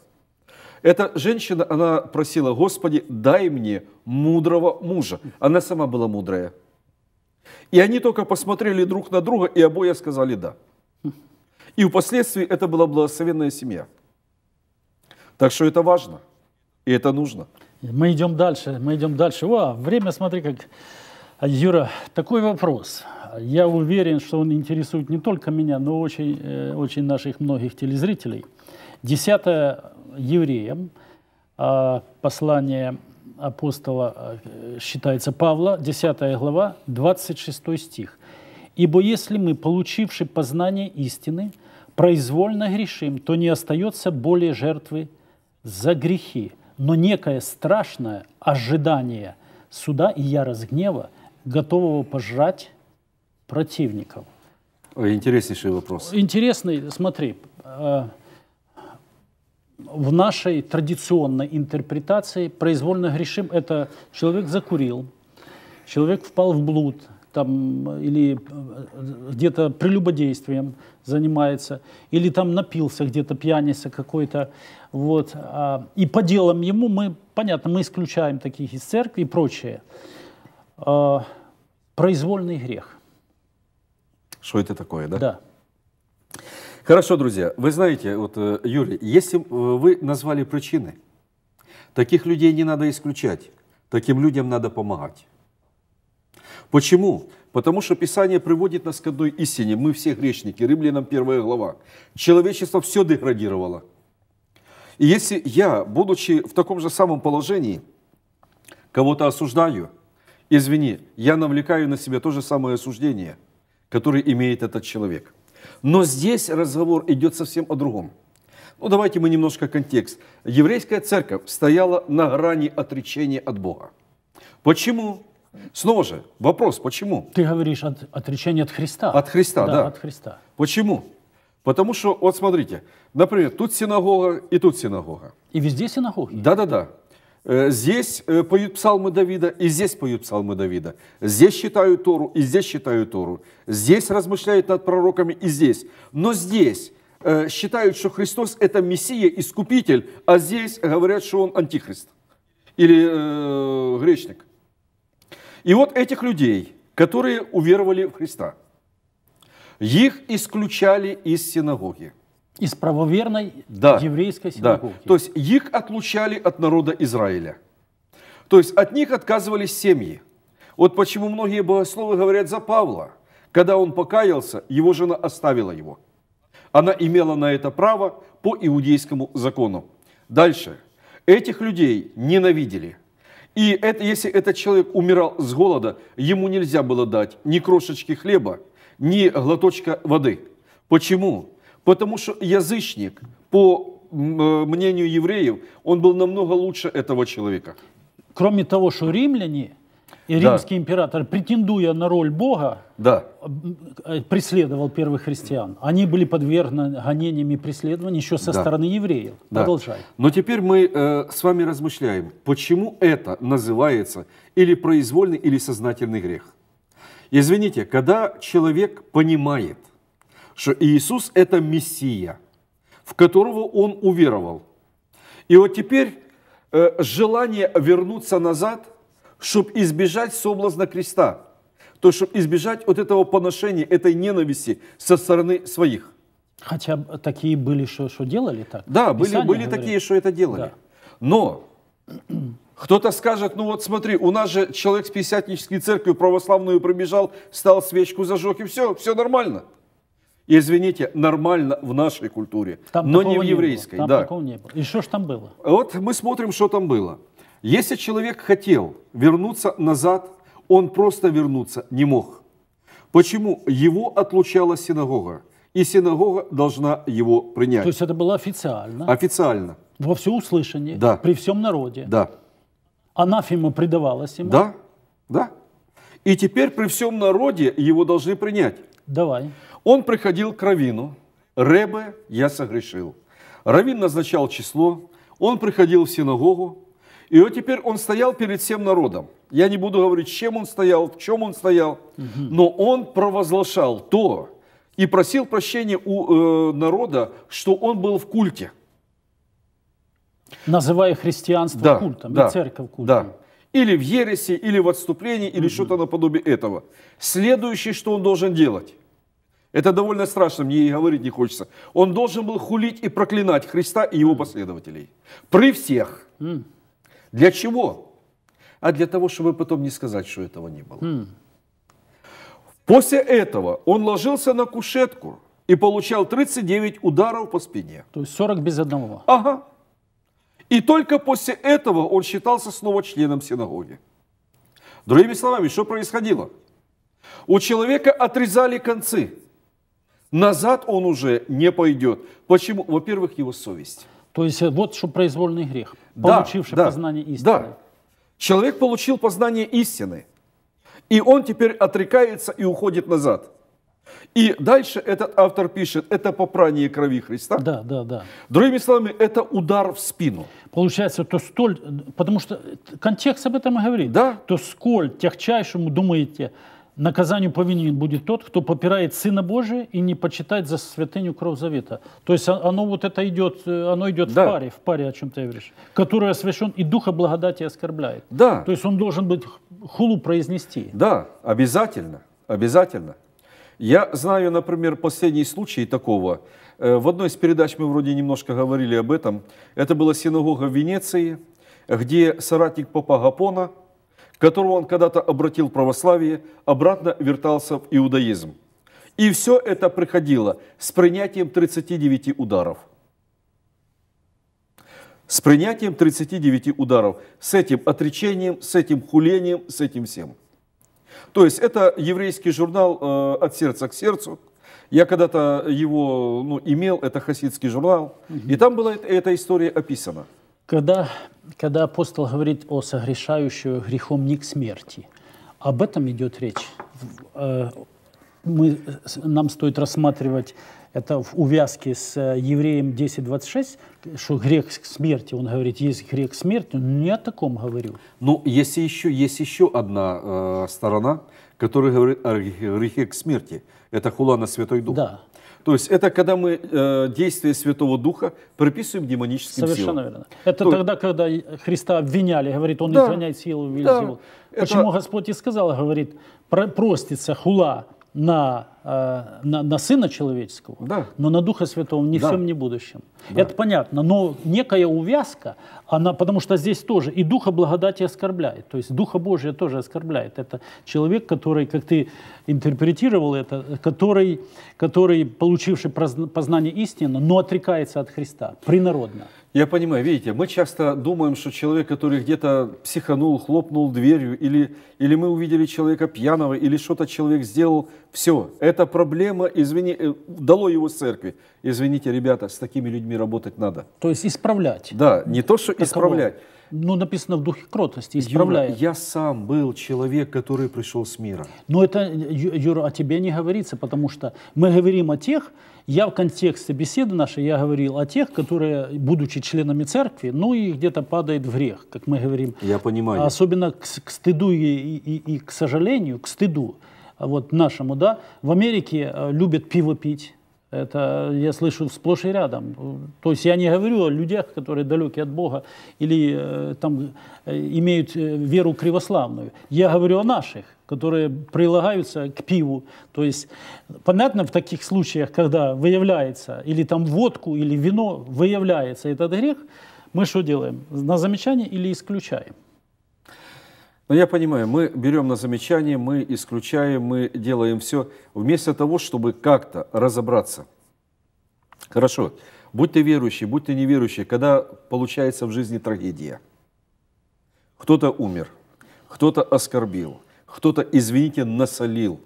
Эта женщина, она просила, Господи, дай мне мудрого мужа. Она сама была мудрая. И они только посмотрели друг на друга, и обои сказали «да». И впоследствии это была благословенная семья. Так что это важно, и это нужно. Мы идем дальше, мы идем дальше. О, время, смотри, как... А, Юра, такой вопрос. Я уверен, что он интересует не только меня, но очень, э, очень наших многих телезрителей. Десятое евреям, а, послание апостола, э, считается Павла, 10 глава, 26 стих. «Ибо если мы, получивши познание истины, произвольно грешим, то не остается более жертвы за грехи, но некое страшное ожидание суда и ярость гнева, готового пожрать противников. Ой, интереснейший вопрос. Интересный, смотри, э, в нашей традиционной интерпретации произвольно грешим – это человек закурил, человек впал в блуд, там, или э, где-то прелюбодействием занимается, или там напился где-то пьяница какой-то. Вот. А, и по делам ему мы, понятно, мы исключаем таких из церкви и прочее. А, произвольный грех. Что это такое, да? Да. Хорошо, друзья. Вы знаете, вот, э, Юрий, если э, вы назвали причины, таких людей не надо исключать, таким людям надо помогать. Почему? Потому что Писание приводит нас к одной истине. Мы все грешники. Римлянам 1 глава. Человечество все деградировало. И если я, будучи в таком же самом положении, кого-то осуждаю, извини, я навлекаю на себя то же самое осуждение, которое имеет этот человек. Но здесь разговор идет совсем о другом. Ну, давайте мы немножко контекст. Еврейская церковь стояла на грани отречения от Бога. Почему? Снова же, вопрос, почему? Ты говоришь от, отречение от Христа. От Христа, да, да. От Христа. Почему? Потому что, вот смотрите, например, тут синагога и тут синагога. И везде синагоги? Да-да-да. Э, здесь э, поют псалмы Давида, и здесь поют псалмы Давида. Здесь читают Тору, и здесь читают Тору. Здесь размышляют над пророками, и здесь. Но здесь э, считают, что Христос – это Мессия, Искупитель, а здесь говорят, что Он Антихрист или э, грешник. И вот этих людей, которые уверовали в Христа, их исключали из синагоги. Из правоверной да, еврейской синагоги. Да. То есть их отлучали от народа Израиля. То есть от них отказывались семьи. Вот почему многие богословы говорят за Павла. Когда он покаялся, его жена оставила его. Она имела на это право по иудейскому закону. Дальше. Этих людей ненавидели – и это, если этот человек умирал с голода, ему нельзя было дать ни крошечки хлеба, ни глоточка воды. Почему? Потому что язычник, по э, мнению евреев, он был намного лучше этого человека. Кроме того, что римляне – и да. римский император, претендуя на роль Бога, да. Э, преследовал первых христиан. Они были подвергнуты гонениям и преследованиям еще со да. стороны евреев. Да. Продолжай. Но теперь мы э, с вами размышляем, почему это называется или произвольный, или сознательный грех. Извините, когда человек понимает, что Иисус – это Мессия, в которого он уверовал, и вот теперь э, желание вернуться назад – чтобы избежать соблазна креста, то чтобы избежать вот этого поношения, этой ненависти со стороны своих. Хотя такие были, что, что делали так? Да, Писание были, были такие, что это делали. Да. Но кто-то скажет, ну вот смотри, у нас же человек с пятидесятнической церковью православную пробежал, стал свечку зажег и все, все нормально. И, извините, нормально в нашей культуре, там но не в еврейской. Не было. Там да. такого не было. И что ж там было? Вот мы смотрим, что там было. Если человек хотел вернуться назад, он просто вернуться не мог. Почему его отлучала синагога? И синагога должна его принять. То есть это было официально? Официально. Во всеуслышание? Да. При всем народе? Да. Анафема предавалась ему? Да, да. И теперь при всем народе его должны принять. Давай. Он приходил к Равину. Ребе, я согрешил. Равин назначал число. Он приходил в синагогу. И вот теперь он стоял перед всем народом. Я не буду говорить, чем он стоял, в чем он стоял, но он провозглашал то и просил прощения у э, народа, что он был в культе. Называя христианство да, культом, да, и церковь культом. Да. Или в ереси, или в отступлении, или угу. что-то наподобие этого. Следующее, что он должен делать. Это довольно страшно, мне и говорить не хочется. Он должен был хулить и проклинать Христа и его последователей. При всех. Mm. Для чего? А для того, чтобы потом не сказать, что этого не было. Хм. После этого он ложился на кушетку и получал 39 ударов по спине. То есть 40 без одного. Ага. И только после этого он считался снова членом синагоги. Другими словами, что происходило? У человека отрезали концы. Назад он уже не пойдет. Почему? Во-первых, его совесть. То есть э, вот что произвольный грех, получивший да, да, познание истины. Да. Человек получил познание истины, и он теперь отрекается и уходит назад. И дальше этот автор пишет, это попрание крови Христа. Да, да, да. Другими словами, это удар в спину. Получается, то столь, э, потому что э, контекст об этом и говорит, да. то сколь тягчайшему думаете, наказанию повинен будет тот, кто попирает Сына Божия и не почитает за святыню кровь завета. То есть оно вот это идет, э, оно идет да. в паре, в паре, о чем ты говоришь, который освящен и Духа благодати оскорбляет. Да. То есть он должен быть хулу произнести. Да, обязательно, обязательно. Я знаю, например, последний случай такого. Э, в одной из передач мы вроде немножко говорили об этом. Это была синагога в Венеции, где соратник Папа Гапона – которого он когда-то обратил в православие, обратно вертался в иудаизм. И все это приходило с принятием 39 ударов. С принятием 39 ударов, с этим отречением, с этим хулением, с этим всем. То есть это еврейский журнал э, «От сердца к сердцу», я когда-то его ну, имел, это хасидский журнал, угу. и там была эта история описана. Когда, когда апостол говорит о согрешающем грехом не к смерти, об этом идет речь. Э, мы, нам стоит рассматривать это в увязке с э, Евреем 10.26, что грех к смерти, он говорит, есть грех к смерти, но не о таком говорю. Ну, есть еще, есть еще одна э, сторона, которая говорит о грехе к смерти. Это хула на Святой Дух. Да. То есть это когда мы э, действие Святого Духа приписываем демоническим Совершенно силам. Совершенно верно. Это То... тогда, когда Христа обвиняли, говорит, он да, изгоняет силу в да, Почему это... Господь и сказал, говорит, простится хула на Э, на, на Сына Человеческого, да. но на Духа Святого не да. всем, не будущем. Да. Это понятно, но некая увязка, она, потому что здесь тоже и Духа благодати оскорбляет, то есть Духа Божия тоже оскорбляет. Это человек, который, как ты интерпретировал это, который, который получивший познание истины, но отрекается от Христа, принародно. Я понимаю, видите, мы часто думаем, что человек, который где-то психанул, хлопнул дверью, или, или мы увидели человека пьяного, или что-то человек сделал – все, эта проблема, извини, э, дало его церкви. Извините, ребята, с такими людьми работать надо. То есть исправлять. Да, не то, что Таково. исправлять. Ну, написано в духе кротости, исправляет. Юра, я сам был человек, который пришел с мира. Но это, Юра, о тебе не говорится, потому что мы говорим о тех, я в контексте беседы нашей, я говорил о тех, которые, будучи членами церкви, ну и где-то падает в грех, как мы говорим. Я понимаю. Особенно к, к стыду и, и, и к сожалению, к стыду вот нашему, да, в Америке э, любят пиво пить, это я слышу сплошь и рядом. То есть я не говорю о людях, которые далеки от Бога или э, там э, имеют веру кривославную. Я говорю о наших, которые прилагаются к пиву. То есть понятно в таких случаях, когда выявляется или там водку, или вино выявляется этот грех, мы что делаем? На замечание или исключаем? Но я понимаю, мы берем на замечание, мы исключаем, мы делаем все вместо того, чтобы как-то разобраться. Хорошо, будь ты верующий, будь ты неверующий, когда получается в жизни трагедия. Кто-то умер, кто-то оскорбил, кто-то, извините, насолил.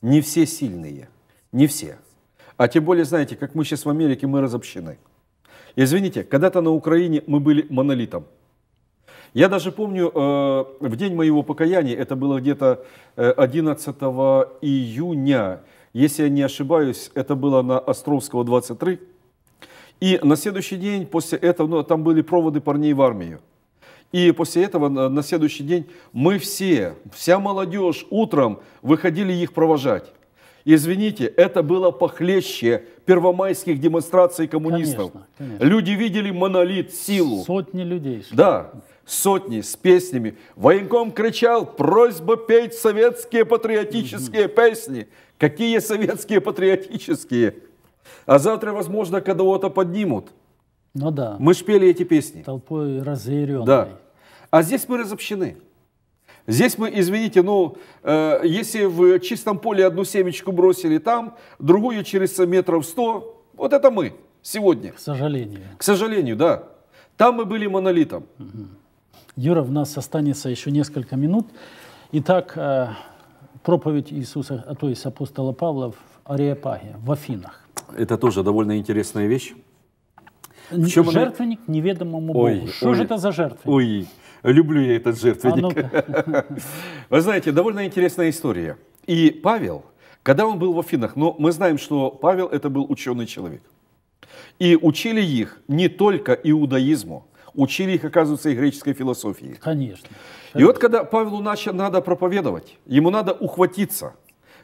Не все сильные, не все. А тем более, знаете, как мы сейчас в Америке, мы разобщены. Извините, когда-то на Украине мы были монолитом – я даже помню, э, в день моего покаяния, это было где-то 11 э, июня, если я не ошибаюсь, это было на Островского 23. И на следующий день после этого, ну, там были проводы парней в армию. И после этого, на следующий день, мы все, вся молодежь утром выходили их провожать. Извините, это было похлеще первомайских демонстраций коммунистов. Конечно, конечно. Люди видели монолит, силу. Сотни людей. Что? Да, сотни с песнями. Военком кричал, просьба петь советские патриотические угу. песни. Какие советские патриотические? А завтра, возможно, кого-то поднимут. Ну да. Мы шпели эти песни. Толпой разъяренной. Да. А здесь мы разобщены. Здесь мы, извините, ну, э, если в чистом поле одну семечку бросили там, другую через метров сто, вот это мы сегодня. К сожалению. К сожалению, да. Там мы были монолитом. Юра, у нас останется еще несколько минут. Итак, э, проповедь Иисуса, а то есть апостола Павла в Ариапаге, в Афинах. Это тоже довольно интересная вещь. В чем жертвенник она... неведомому Богу. Ой, Что ой, же это за жертвенник? Ой, Люблю я этот жертвенник. А Вы знаете, довольно интересная история. И Павел, когда он был в Афинах, но мы знаем, что Павел это был ученый человек. И учили их не только иудаизму, учили их, оказывается, и греческой философии. Конечно. И вот когда Павлу начал, надо проповедовать, ему надо ухватиться.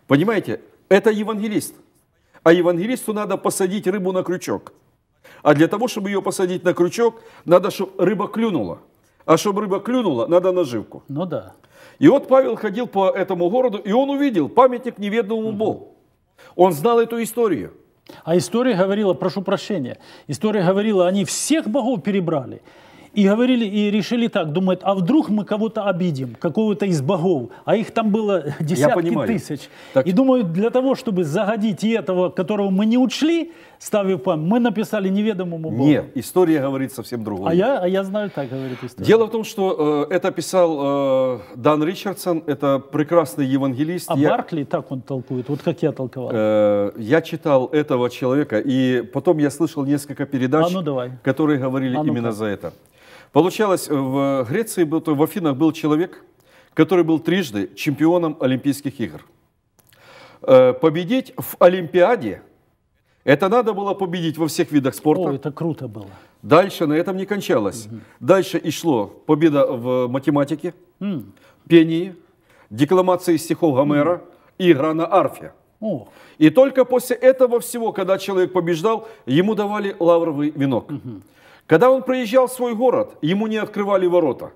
Понимаете, это евангелист. А евангелисту надо посадить рыбу на крючок. А для того, чтобы ее посадить на крючок, надо, чтобы рыба клюнула. А чтобы рыба клюнула, надо наживку. Ну да. И вот Павел ходил по этому городу, и он увидел памятник неведомому Богу. Он знал эту историю. А история говорила, прошу прощения, история говорила, они всех богов перебрали, и говорили, и решили так, думают, а вдруг мы кого-то обидим, какого-то из богов, а их там было десятки тысяч. Так... И думают для того, чтобы загодить и этого, которого мы не учли, ставив память, мы написали неведомому богу. Нет, история говорит совсем другое. А я, а я знаю, так говорит история. Дело в том, что э, это писал э, Дан Ричардсон, это прекрасный евангелист. А я... Баркли так он толкует, вот как я толковал. Э, я читал этого человека, и потом я слышал несколько передач, а ну давай. которые говорили а ну именно за это. Получалось, э, в Греции, в Афинах был человек, который был трижды чемпионом Олимпийских игр. Э, победить в Олимпиаде, это надо было победить во всех видах спорта. О, это круто было. Дальше на этом не кончалось. Угу. Дальше и шло победа в математике, м пении, декламации стихов Гомера м и игра на арфе. О. И только после этого всего, когда человек побеждал, ему давали лавровый венок. Угу. Когда он проезжал в свой город, ему не открывали ворота.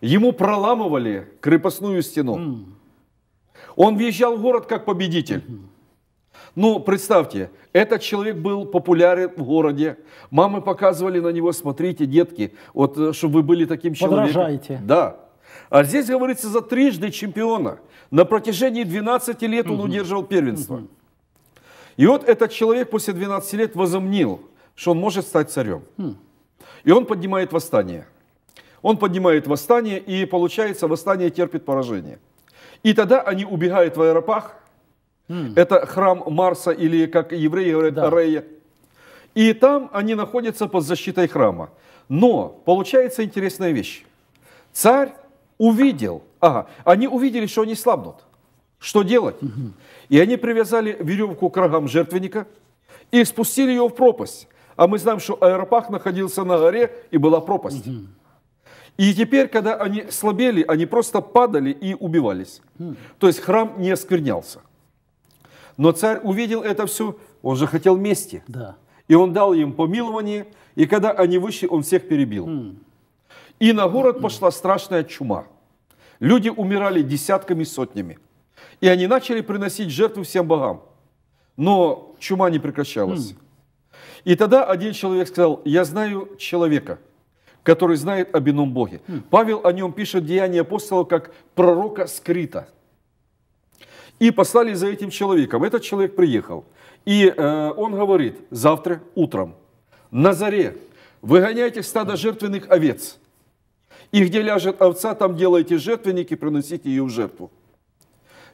Ему проламывали крепостную стену. Он въезжал в город как победитель. Ну, представьте, этот человек был популярен в городе. Мамы показывали на него, смотрите, детки, вот э, чтобы вы были таким человеком. Подражайте. Да. А здесь говорится за трижды чемпиона. На протяжении 12 лет он угу. удерживал первенство. Угу. И вот этот человек после 12 лет возомнил, что он может стать царем. И он поднимает восстание. Он поднимает восстание, и получается, восстание терпит поражение. И тогда они убегают в Аэропах. Это храм Марса, или как евреи говорят, да. Арея. И там они находятся под защитой храма. Но получается интересная вещь. Царь увидел, ага, они увидели, что они слабнут. Что делать? Угу. И они привязали веревку к рогам жертвенника и спустили ее в пропасть. А мы знаем, что аэропах находился на горе и была пропасть. Угу. И теперь, когда они слабели, они просто падали и убивались. Угу. То есть храм не осквернялся. Но царь увидел это все, он же хотел мести. Да. И он дал им помилование, и когда они вышли, он всех перебил. Угу. И на город пошла страшная чума. Люди умирали десятками, сотнями. И они начали приносить жертвы всем богам. Но чума не прекращалась. Mm. И тогда один человек сказал, я знаю человека, который знает об ином Боге. Хм. Павел о нем пишет Деяния апостола как пророка скрыто. И послали за этим человеком. Этот человек приехал. И э, он говорит, завтра утром на заре выгоняйте стадо жертвенных овец. И где ляжет овца, там делайте жертвенники, приносите ее в жертву.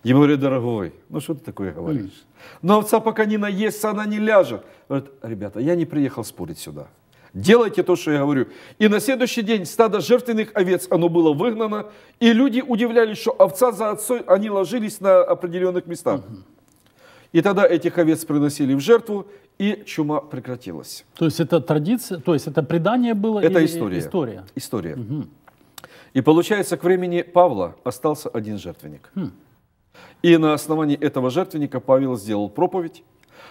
Я говорю, дорогой, ну что ты такое говоришь? Но овца пока не наестся, она не ляжет. Говорит, ребята, я не приехал спорить сюда. Делайте то, что я говорю. И на следующий день стадо жертвенных овец, оно было выгнано, и люди удивлялись, что овца за отцой, они ложились на определенных местах. И тогда этих овец приносили в жертву, и чума прекратилась. То есть это традиция, то есть это предание было? Это или история. История. история. Угу. И получается, к времени Павла остался один жертвенник. Хм. И на основании этого жертвенника Павел сделал проповедь,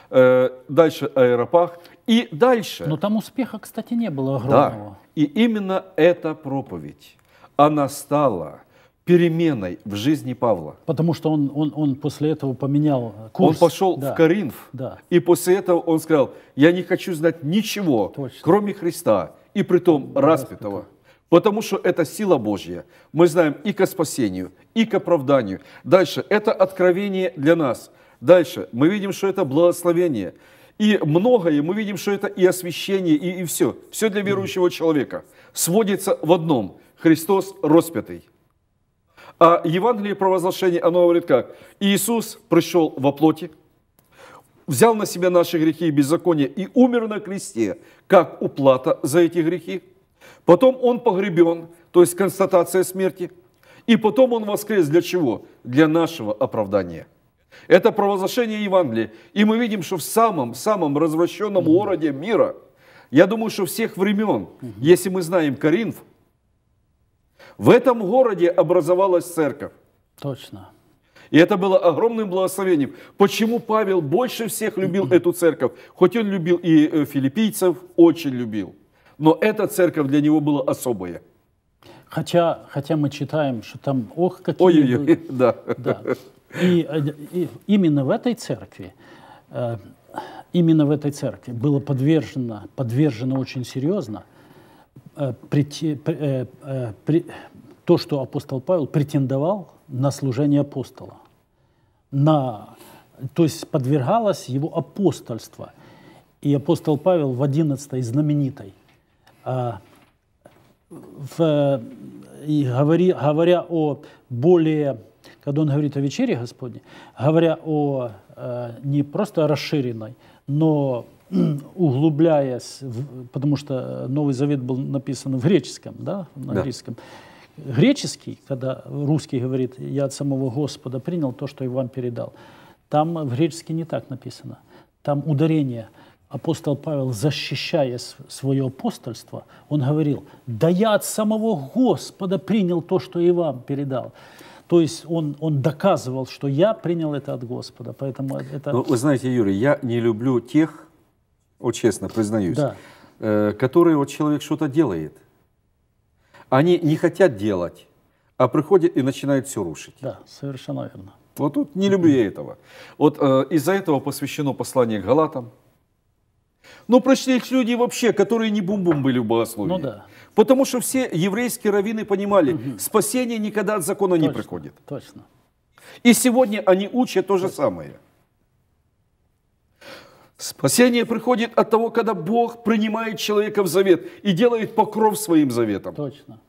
э, дальше аэропах и дальше. Но там успеха, кстати, не было огромного. Да. И именно эта проповедь, она стала переменой в жизни Павла. Потому что он, он, он после этого поменял курс. Он пошел да. в Коринф, да. и после этого он сказал, я не хочу знать ничего, Точно. кроме Христа, и при притом распятого. распятого. Потому что это сила Божья. Мы знаем и ко спасению, и к оправданию. Дальше, это откровение для нас. Дальше, мы видим, что это благословение. И многое, мы видим, что это и освящение, и, и все. Все для верующего человека сводится в одном. Христос распятый. А Евангелие провозглашения, оно говорит как? Иисус пришел во плоти, взял на себя наши грехи и беззаконие и умер на кресте, как уплата за эти грехи – Потом он погребен, то есть констатация смерти. И потом он воскрес для чего? Для нашего оправдания. Это провозглашение Евангелия. И мы видим, что в самом-самом развращенном городе мира, я думаю, что всех времен, если мы знаем Коринф, в этом городе образовалась церковь. Точно. И это было огромным благословением. Почему Павел больше всех любил эту церковь? Хоть он любил и э, филиппийцев, очень любил но эта церковь для него была особая. Хотя, хотя мы читаем, что там, ох, какие... Ой-ой-ой, да. да. И, и именно в этой церкви, э, именно в этой церкви было подвержено, подвержено очень серьезно э, э, то, что апостол Павел претендовал на служение апостола. На, то есть подвергалось его апостольство. И апостол Павел в 11 знаменитой а, в, и говори, говоря о более, когда он говорит о вечере Господне, говоря о э, не просто расширенной, но углубляясь, в, потому что Новый Завет был написан в греческом, да, на да. греческом. Греческий, когда русский говорит, я от самого Господа принял то, что и вам передал, там в греческий не так написано. Там ударение – апостол Павел, защищая свое апостольство, он говорил, да я от самого Господа принял то, что и вам передал. То есть он, он доказывал, что я принял это от Господа. Поэтому это... Но, вы знаете, Юрий, я не люблю тех, вот честно признаюсь, да. э, которые вот человек что-то делает. Они не хотят делать, а приходят и начинают все рушить. Да, совершенно верно. Вот тут не люблю я этого. Вот э, из-за этого посвящено послание к Галатам, но ну, прочитались люди вообще, которые не бум-бум были в богословии. Ну да. Потому что все еврейские раввины понимали, угу. спасение никогда от закона точно, не приходит. Точно. И сегодня они учат то же самое. Спасение приходит от того, когда Бог принимает человека в завет и делает покров своим заветом. Точно.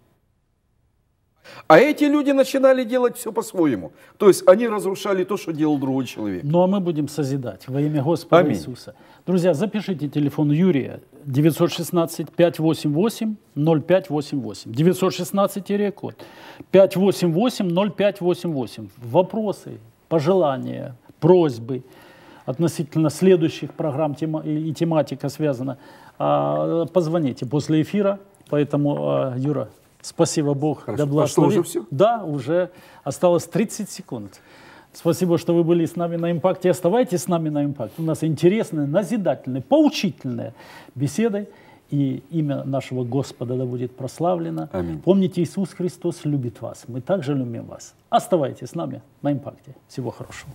А эти люди начинали делать все по-своему. То есть они разрушали то, что делал другой человек. Ну а мы будем созидать во имя Господа Аминь. Иисуса. Друзья, запишите телефон Юрия 916 588 0588. 916 код 588 0588. Вопросы, пожелания, просьбы относительно следующих программ тема, и тематика связана. А, позвоните после эфира. Поэтому, а, Юра, Спасибо, Бог, Хорошо. да благослови. уже все? Да, уже осталось 30 секунд. Спасибо, что вы были с нами на «Импакте». Оставайтесь с нами на «Импакте». У нас интересные, назидательные, поучительные беседы. И имя нашего Господа да будет прославлено. Аминь. Помните, Иисус Христос любит вас. Мы также любим вас. Оставайтесь с нами на «Импакте». Всего хорошего.